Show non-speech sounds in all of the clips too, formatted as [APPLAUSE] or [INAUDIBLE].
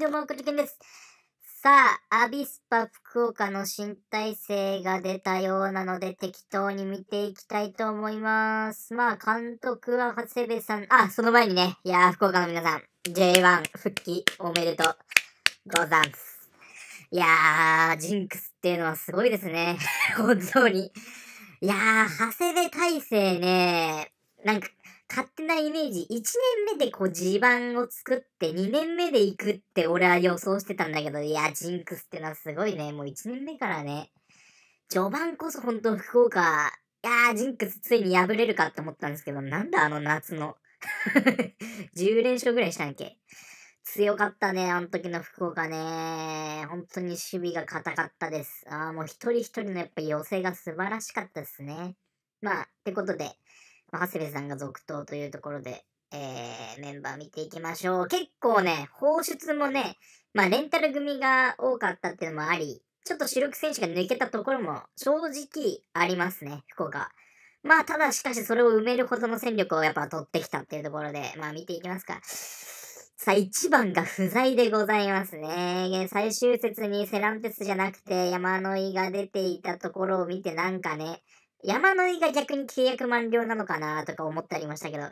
どうも送ってんです。さあ、アビスパ福岡の新体制が出たようなので適当に見ていきたいと思います。まあ、監督は長谷部さん、あ、その前にね、いやー、福岡の皆さん、J1 復帰おめでとうござんす。いやー、ジンクスっていうのはすごいですね。[LAUGHS] 本当に。いやー、長谷部体制ね、なんか勝手なイメージ、1年目でこう地盤を作って、2年目で行くって俺は予想してたんだけど、いや、ジンクスってのはすごいね。もう1年目からね。序盤こそ本当福岡、いやー、ジンクスついに破れるかって思ったんですけど、なんだあの夏の。10 [LAUGHS] 連勝ぐらいしたんけ。強かったね、あの時の福岡ね。本当に守備が硬かったです。ああ、もう一人一人のやっぱ寄せが素晴らしかったですね。まあ、ってことで、長谷部さんが続投というところで、えー、メンバー見ていきましょう。結構ね、放出もね、まあ、レンタル組が多かったっていうのもあり、ちょっと主力選手が抜けたところも正直ありますね、福岡。まあ、ただしかしそれを埋めるほどの戦力をやっぱ取ってきたっていうところで、まあ見ていきますか。さあ、一番が不在でございますね。最終節にセランテスじゃなくて山の井が出ていたところを見てなんかね、山野井が逆に契約満了なのかなとか思ってありましたけど、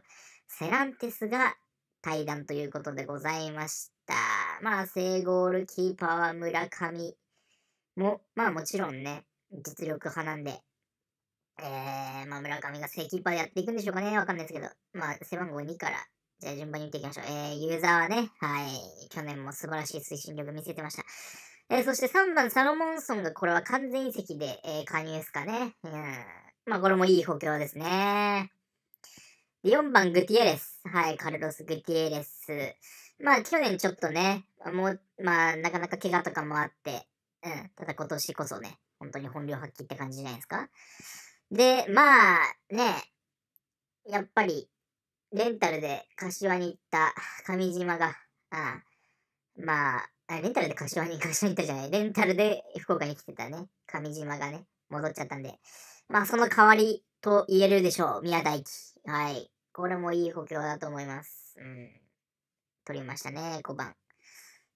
セランテスが対談ということでございました。まあ、正ゴールキーパーは村上も、まあもちろんね、実力派なんで、えー、まあ村上が正キーパーやっていくんでしょうかね。わかんないですけど、まあ背番号2から、じゃあ順番に見ていきましょう。えー、ユーザーはね、はい、去年も素晴らしい推進力見せてました。えー、そして3番サロモンソンがこれは完全移籍で、えー、加入ですかね。うん。まあこれもいい補強ですね。で4番グティエレス。はい、カルロス・グティエレス。まあ去年ちょっとね、もう、まあなかなか怪我とかもあって、うん。ただ今年こそね、本当に本領発揮って感じじゃないですか。で、まあね、やっぱり、レンタルで柏に行った上島が、ああまあ、あ、レンタルで柏に、柏に行ったじゃない。レンタルで福岡に来てたね。上島がね、戻っちゃったんで。まあ、その代わりと言えるでしょう。宮大輝。はい。これもいい補強だと思います。うん。取りましたね、5番。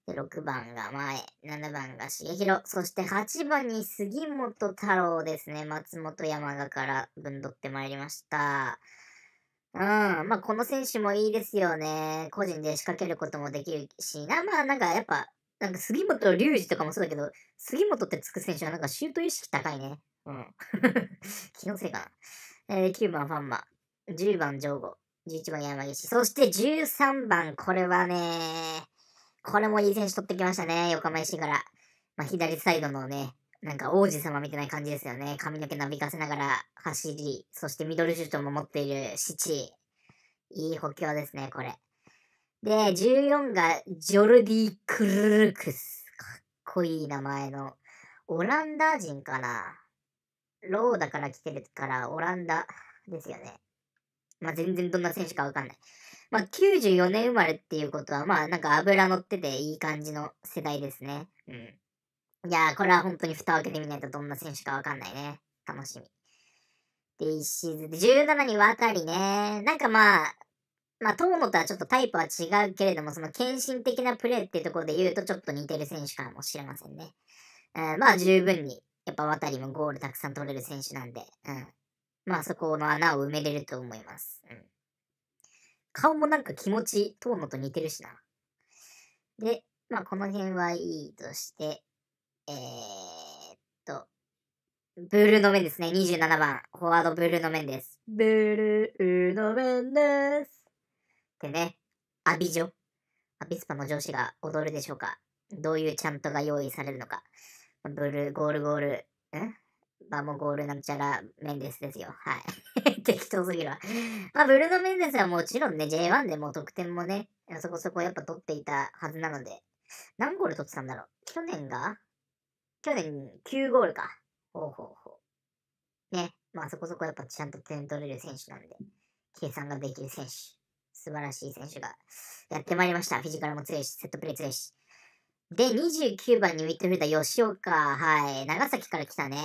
で、6番が前、7番が重弘、そして8番に杉本太郎ですね。松本山田からぶんどってまいりました。うん。まあ、この選手もいいですよね。個人で仕掛けることもできるしな。まあ、なんかやっぱ、なんか杉本隆二とかもそうだけど、杉本ってつく選手はなんかシュート意識高いね。うん。[LAUGHS] 気のせいかな。えー、9番ファンマ。10番ジョーゴ。11番山岸。そして13番、これはね、これもいい選手取ってきましたね。横浜石から。まあ、左サイドのね、なんか王子様みたいな感じですよね。髪の毛なびかせながら走り、そしてミドルシュートも持っているシチ。いい補強ですね、これ。で、14がジョルディ・クルルクス。かっこいい名前の。オランダ人かな。ローだから来てるから、オランダですよね。まあ、全然どんな選手かわかんない。まあ、94年生まれっていうことは、まあ、なんか油乗ってていい感じの世代ですね。うん。いやー、これは本当に蓋を開けてみないとどんな選手かわかんないね。楽しみ。で、1シーズンで、17に渡りね。なんかまあ、まあ、遠野とはちょっとタイプは違うけれども、その献身的なプレーっていうところで言うと、ちょっと似てる選手かもしれませんね。うん、まあ、十分に、やっぱ渡りもゴールたくさん取れる選手なんで、うん。まあ、そこの穴を埋めれると思います。うん。顔もなんか気持ち、遠野と似てるしな。で、まあ、この辺はいいとして、えー、っと、ブルーの面ですね。27番。フォワードブルーの面です。ブルーの面です。でね、アビジョ。アビスパの上司が踊るでしょうかどういうチャントが用意されるのか。ブルー、ゴールゴール、んバモゴールなんちゃらメンデスですよ。はい。[LAUGHS] 適当すぎるわ。まあ、ブルーのメンデスはもちろんね、J1 でも得点もね、そこそこやっぱ取っていたはずなので、何ゴール取ってたんだろう去年が去年9ゴールか。ほうほうほう。ね。まあそこそこやっぱちゃんと点取れる選手なんで、計算ができる選手。素晴らしい選手がやってまいりました。フィジカルも強いし、セットプレー強いし。で、29番にミッてフィルダー、吉岡。はい。長崎から来たね。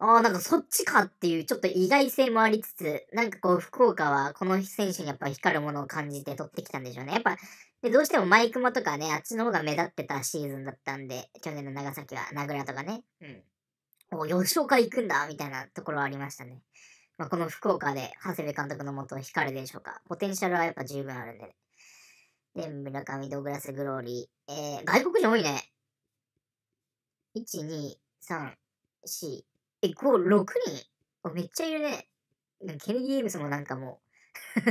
ああ、なんかそっちかっていう、ちょっと意外性もありつつ、なんかこう、福岡はこの選手にやっぱ光るものを感じて取ってきたんでしょうね。やっぱ、で、どうしてもマイクマとかね、あっちの方が目立ってたシーズンだったんで、去年の長崎は、名倉とかね。うん。お、吉岡行くんだみたいなところはありましたね。まあ、この福岡で長谷部監督のもとを光るでしょうか。ポテンシャルはやっぱ十分あるんでね。で、村上、ドグラス、グローリー。えー、外国人多いね。1、2、3、4、え、5、6人めっちゃいるね。ケネディ・エイブスもなんかもう [LAUGHS] フ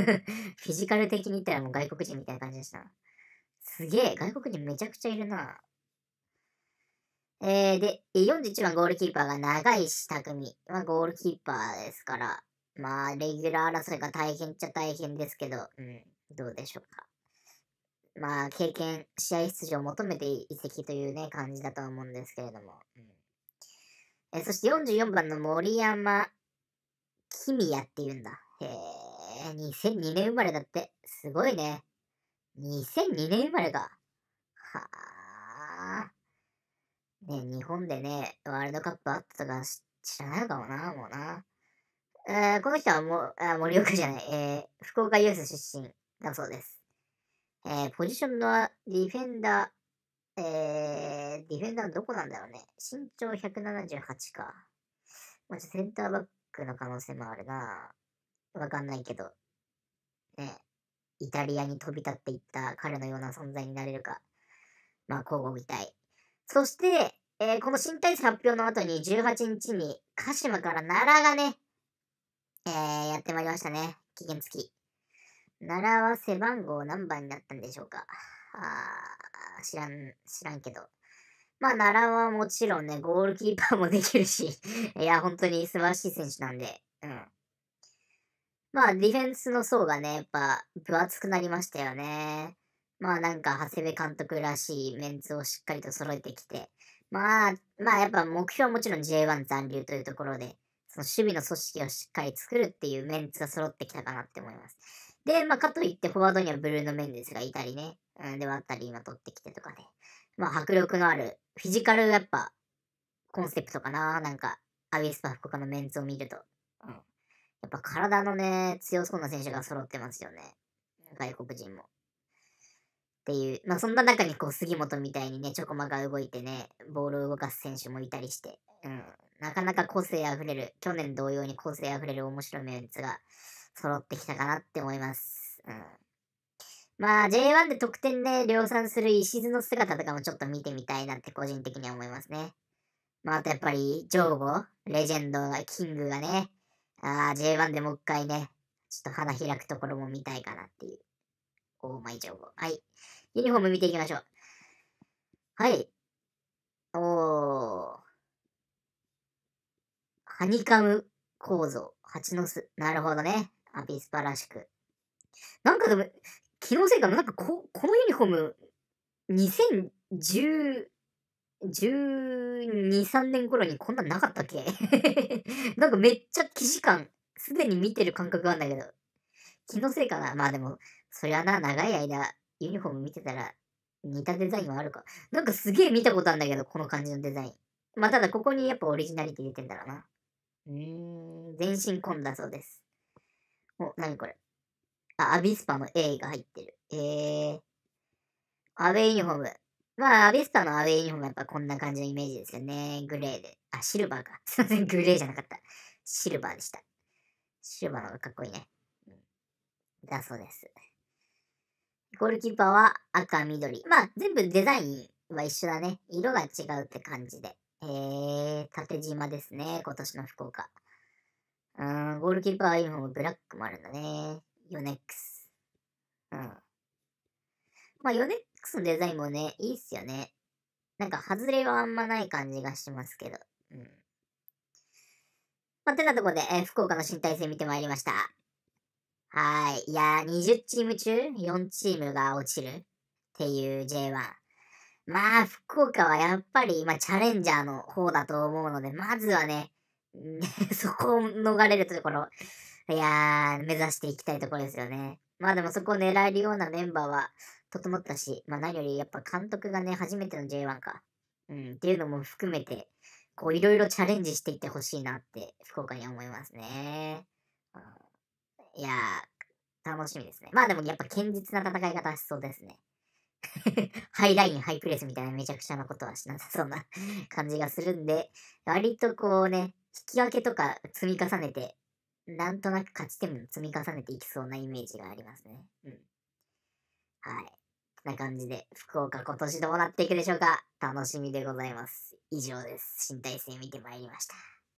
ィジカル的に言ったらもう外国人みたいな感じでした。すげえ、外国人めちゃくちゃいるな。えー、で、41番ゴールキーパーが長石匠。まあ、ゴールキーパーですから、まあ、レギュラー争いが大変っちゃ大変ですけど、うん、どうでしょうか。まあ、経験、試合出場を求めて移籍というね、感じだと思うんですけれども。うんえそして44番の森山君也っていうんだ。へえ、2002年生まれだって。すごいね。2002年生まれか。はあ。ね、日本でね、ワールドカップあったとか知らないかもな、もうな。えー、この人はもう、あ、盛岡じゃない、えー、福岡ユース出身だそうです。えー、ポジションのディフェンダー、えー、ディフェンダーどこなんだろうね。身長178か。もセンターバックの可能性もあるな。わかんないけど。ね、イタリアに飛び立っていった彼のような存在になれるか。まあ、交互みたい。そして、えー、この新体制発表の後に18日に鹿島から奈良がね、えー、やってまいりましたね。期限付き。奈良は背番号何番になったんでしょうか。あ知らん、知らんけど。まあ、奈良はもちろんね、ゴールキーパーもできるし、[LAUGHS] いや、本当に素晴らしい選手なんで、うん。まあ、ディフェンスの層がね、やっぱ、分厚くなりましたよね。まあ、なんか、長谷部監督らしいメンツをしっかりと揃えてきて、まあ、まあやっぱ目標はもちろん J1 残留というところで、その守備の組織をしっかり作るっていうメンツが揃ってきたかなって思います。で、まあかといってフォワードにはブルーノ・メンデスがいたりね、うん、で、たり今取ってきてとかね。まあ迫力のある、フィジカルやっぱ、コンセプトかななんか、アビスパ福岡のメンツを見ると。うん。やっぱ体のね、強そうな選手が揃ってますよね。外国人も。っていう、まあ、そんな中にこう杉本みたいにね、ちょこまが動いてね、ボールを動かす選手もいたりして、うん、なかなか個性あふれる、去年同様に個性あふれる面白いメンツが揃ってきたかなって思います。うんまあ J1 で得点で量産する石津の姿とかもちょっと見てみたいなって個人的には思いますね。まああとやっぱり、ジョーゴ、レジェンド、キングがね、あ J1 でもう一回ね、ちょっと花開くところも見たいかなっていう。大前情報。はい。ユニフォーム見ていきましょう。はい。おー。ハニカム構造。蜂の巣。なるほどね。アビスパらしく。なんかでも、気のせいかななんかこ、このユニフォーム、2010、12、3年頃にこんなんなかったっけ [LAUGHS] なんかめっちゃ生地感、すでに見てる感覚があるんだけど。気のせいかなまあでも、そりゃな、長い間、ユニフォーム見てたら、似たデザインはあるか。なんかすげえ見たことあるんだけど、この感じのデザイン。まあ、ただここにやっぱオリジナリティ入れてんだろうな。うーん、全身込んだそうです。お、なにこれ。あ、アビスパの A が入ってる。えー。アウェイユニフォーム。まあ、アビスパのアウェイユニフォームはやっぱこんな感じのイメージですよね。グレーで。あ、シルバーか。[LAUGHS] すいません、グレーじゃなかった。シルバーでした。シルバーの方がかっこいいね。うん、だそうです。ゴールキーパーは赤、緑。まあ、全部デザインは一緒だね。色が違うって感じで。えー、縦縞ですね。今年の福岡。うん、ゴールキーパーは今もブラックもあるんだね。ヨネックス。うん。まあ、ヨネックスのデザインもね、いいっすよね。なんか、外れはあんまない感じがしますけど。うん。まあ、てなとこで、えー、福岡の新体制見てまいりました。はい。いや、20チーム中4チームが落ちるっていう J1。まあ、福岡はやっぱり今チャレンジャーの方だと思うので、まずはね、[LAUGHS] そこを逃れるところ、いやー、目指していきたいところですよね。まあでもそこを狙えるようなメンバーは整ったし、まあ何よりやっぱ監督がね、初めての J1 か。うん、っていうのも含めて、こういろいろチャレンジしていってほしいなって、福岡には思いますね。うんいやー、楽しみですね。まあでもやっぱ堅実な戦い方しそうですね。[LAUGHS] ハイライン、ハイプレスみたいなめちゃくちゃなことはしなさそうな感じがするんで、割とこうね、引き分けとか積み重ねて、なんとなく勝ち点積み重ねていきそうなイメージがありますね。うん。はい。な感じで、福岡今年どうなっていくでしょうか楽しみでございます。以上です。新体制見てまいりました。